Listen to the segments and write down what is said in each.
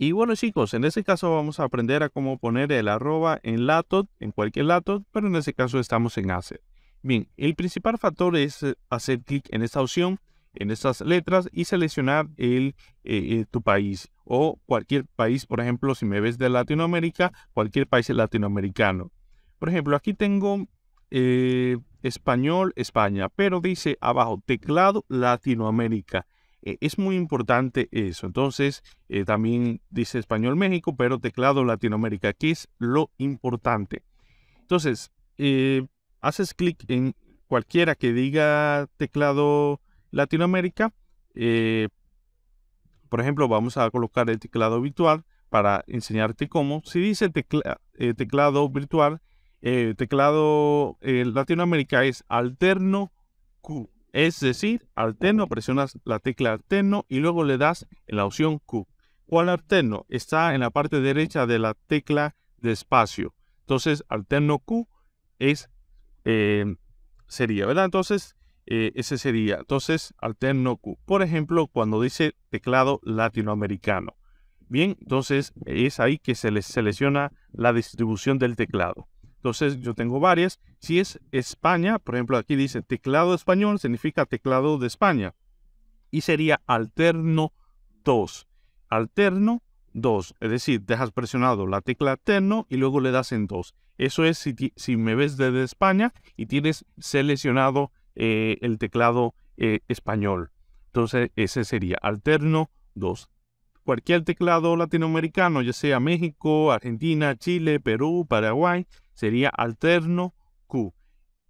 Y bueno chicos, en ese caso vamos a aprender a cómo poner el arroba en LATOT, en cualquier LATOT, pero en ese caso estamos en Acer. Bien, el principal factor es eh, hacer clic en esta opción, en estas letras y seleccionar el, eh, eh, tu país o cualquier país, por ejemplo, si me ves de Latinoamérica, cualquier país latinoamericano. Por ejemplo, aquí tengo español, España, pero dice abajo teclado Latinoamérica. Eh, es muy importante eso. Entonces, eh, también dice español México, pero teclado Latinoamérica, que es lo importante. Entonces, eh, haces clic en cualquiera que diga teclado Latinoamérica. por ejemplo, vamos a colocar el teclado virtual para enseñarte cómo. Si dice teclado virtual, teclado Latinoamérica es alterno Q. Es decir, alterno, presionas la tecla alterno y luego le das la opción Q. ¿Cuál alterno? Está en la parte derecha de la tecla de espacio. Entonces, alterno Q es, eh, sería, ¿verdad? Entonces, eh, ese sería. Entonces, alterno Q. Por ejemplo, cuando dice teclado latinoamericano. Bien, entonces es ahí que se les selecciona la distribución del teclado. Entonces yo tengo varias. Si es España, por ejemplo, aquí dice teclado español, significa teclado de España. Y sería alterno 2. Alterno 2. Es decir, dejas presionado la tecla alterno y luego le das en 2. Eso es si, me ves desde España y tienes seleccionado eh, el teclado eh, español. Entonces ese sería alterno 2 cualquier teclado latinoamericano, ya sea México, Argentina, Chile, Perú, Paraguay, sería alterno Q.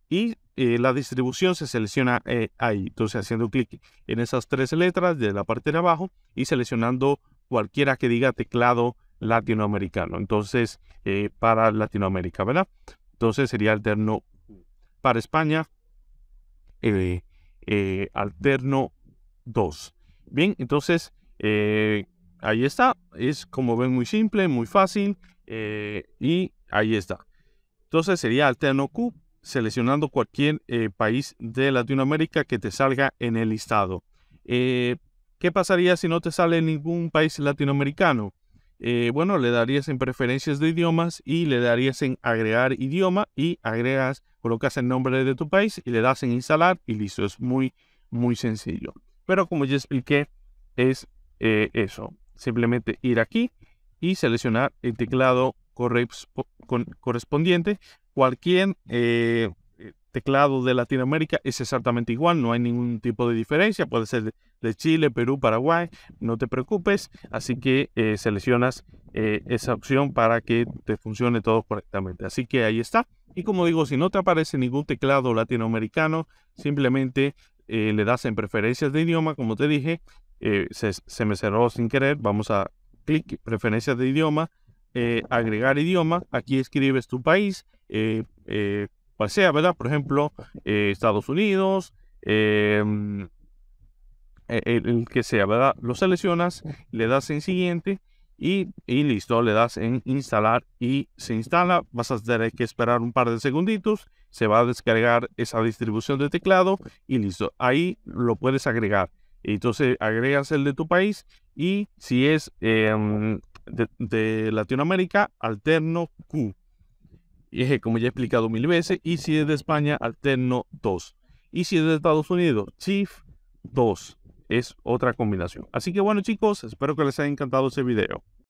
Y eh, la distribución se selecciona eh, ahí. Entonces haciendo clic en esas tres letras de la parte de abajo y seleccionando cualquiera que diga teclado latinoamericano. Entonces eh, para Latinoamérica, ¿verdad? Entonces sería alterno Q. Para España, alterno 2. Bien, entonces ahí está. Es como ven muy simple, muy fácil y ahí está. Entonces sería alterno Q, seleccionando cualquier eh, país de Latinoamérica que te salga en el listado. Eh, ¿Qué pasaría si no te sale ningún país latinoamericano? Eh, bueno, le darías en preferencias de idiomas y le darías en agregar idioma y agregas, colocas el nombre de tu país y le das en instalar y listo. Es muy, muy sencillo. Pero como ya expliqué, es eso. Simplemente ir aquí y seleccionar el teclado correspondiente. Cualquier eh, eh, teclado de Latinoamérica es exactamente igual, no hay ningún tipo de diferencia, puede ser de Chile, Perú, Paraguay, no te preocupes, así que eh, seleccionas esa opción para que te funcione todo correctamente. Así que ahí está. Y como digo, si no te aparece ningún teclado latinoamericano, simplemente le das en preferencias de idioma, como te dije, se, se me cerró sin querer, vamos a clic, preferencias de idioma, eh, agregar idioma, aquí escribes tu país, eh, eh, cual sea, ¿verdad? Por ejemplo, Estados Unidos, mm, e, e, el, que sea, ¿verdad? Lo seleccionas, le das en siguiente y, y, listo, le das en instalar y se instala. Vas a tener que esperar un par de segunditos, se va a descargar esa distribución de teclado y listo. Ahí lo puedes agregar. Entonces agregas el de tu país y si es em, de, Latinoamérica, alterno Q. Y es como ya he explicado mil veces, y si es de España, alterno 2. Y si es de Estados Unidos, chief 2. Es otra combinación. Así que bueno chicos, espero que les haya encantado ese video.